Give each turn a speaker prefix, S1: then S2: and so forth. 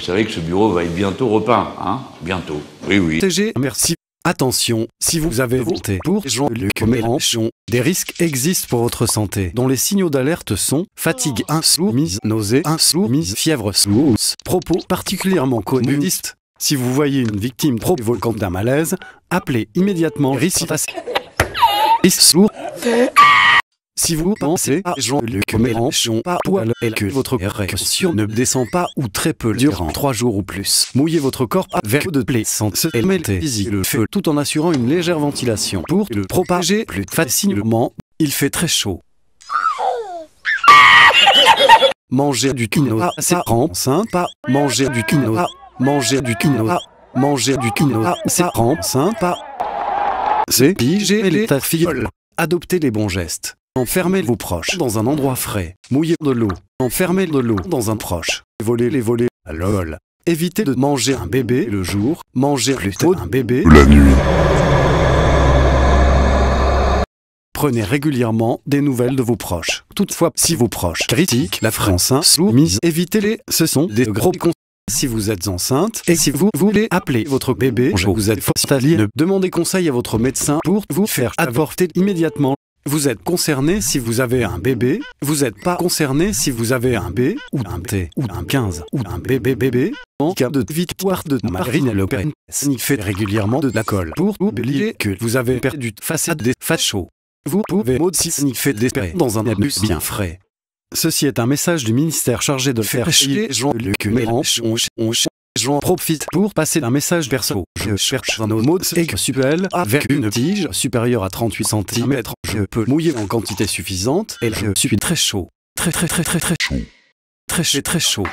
S1: Vous savez que ce bureau va être bientôt repeint, hein Bientôt. Oui, oui. TG, merci. Attention, si vous avez voté pour Jean-Luc Mélenchon, des risques existent pour votre santé, dont les signaux d'alerte sont fatigue insoumise, nausée insoumise, fièvre smooth. propos particulièrement communistes. Si vous voyez une victime trop provoquant d'un malaise, appelez immédiatement RIS si vous pensez à Jean-Luc Mélenchon, à poil et que votre érection ne descend pas ou très peu durant trois jours ou plus, mouillez votre corps avec de plaisance et mettez-y le feu tout en assurant une légère ventilation pour le propager plus facilement. Il fait très chaud. Manger du quinoa, ça rend sympa. Manger du quinoa, manger du quinoa, manger du quinoa, ça rend sympa. C'est piger l'état fiole. Adoptez les bons gestes. Enfermez vos proches dans un endroit frais. Mouillez de l'eau. Enfermez de l'eau dans un proche. Volez les volets. à lol. Évitez de manger un bébé le jour. Mangez plutôt un bébé la nuit. Prenez régulièrement des nouvelles de vos proches. Toutefois, si vos proches critiquent la France insoumise, évitez-les. Ce sont des gros cons. Si vous êtes enceinte et si vous voulez appeler votre bébé, vous êtes fostalier, demandez conseil à votre médecin pour vous faire avorter immédiatement. Vous êtes concerné si vous avez un bébé, vous n'êtes pas concerné si vous avez un B, ou un T, ou un 15, ou un bébé bébé. En cas de victoire de Marine Le Pen, sniffez régulièrement de la colle pour oublier que vous avez perdu face à des fachos. Vous pouvez aussi sniffer des paix dans un abus bien frais. Ceci est un message du ministère chargé de faire chier Jean-Luc Mélenchon. J'en profite pour passer un message perso. Je cherche un homo sexuel avec une tige supérieure à 38 cm. Je peux mouiller en quantité suffisante et je suis très chaud. Très très très très très chaud. Très très très chaud.